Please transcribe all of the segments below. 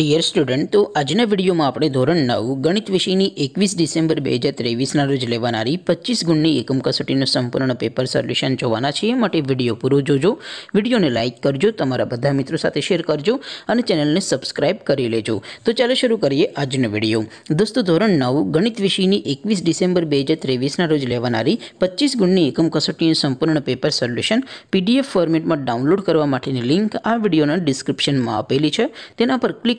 dear સ્ટુડન્ટો આજને વિડિયોમાં આપણે ધોરણ 9 ગણિત વિષયની 21 ડિસેમ્બર 2023 ના રોજ લેવાણારી 25 ગુણની એકમ કસોટીનું સંપૂર્ણ પેપર સોલ્યુશન જોવાના છીએ માટે વિડિયો પૂરો જોજો વિડિયોને લાઈક કરજો તમારા બધા મિત્રો સાથે શેર કરજો અને ચેનલને સબ્સ્ક્રાઇબ કરી લેજો તો ચાલો શરૂ કરીએ આજનો વિડિયો દોસ્તો ધોરણ 9 ગણિત વિષયની 21 ડિસેમ્બર 2023 ના રોજ લેવાણારી 25 ગુણની એકમ કસોટીનું સંપૂર્ણ પેપર સોલ્યુશન PDF ફોર્મેટમાં ડાઉનલોડ કરવા માટેની લિંક આ વિડિયોના ડિસ્ક્રિપ્શનમાં આપેલી છે તેના પર ક્લિક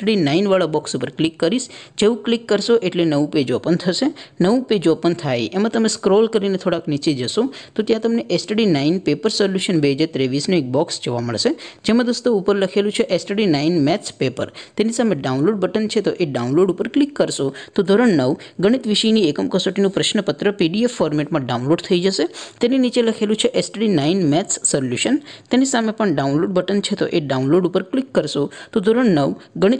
STD 9 વાળો બોક્સ ઉપર ક્લિક કરશો જેવું ક્લિક કરશો એટલે નવું પેજ ઓપન થશે નવું પેજ ઓપન થાય એમાં તમે સ્ક્રોલ કરીને થોડક નીચે જશો તો ત્યાં તમને STD 9 પેપર સોલ્યુશન 2023 નો એક બોક્સ જોવા મળશે જેમ મે દોસ્તો ઉપર લખેલું છે STD 9 मैथ्स પેપર તેની સામે ડાઉનલોડ બટન છે તો એ ડાઉનલોડ ઉપર ક્લિક કરશો તો ધોરણ 9 ગણિત વિષયની એકમ કસોટીનું પ્રશ્નપત્ર PDF ફોર્મેટમાં ડાઉનલોડ થઈ જશે તેની નીચે લખેલું છે STD 9 मैथ्स સોલ્યુશન તેની સામે પણ ડાઉનલોડ બટન છે તો એ ડાઉનલોડ ઉપર ક્લિક કરશો તો ધોરણ 9 ગ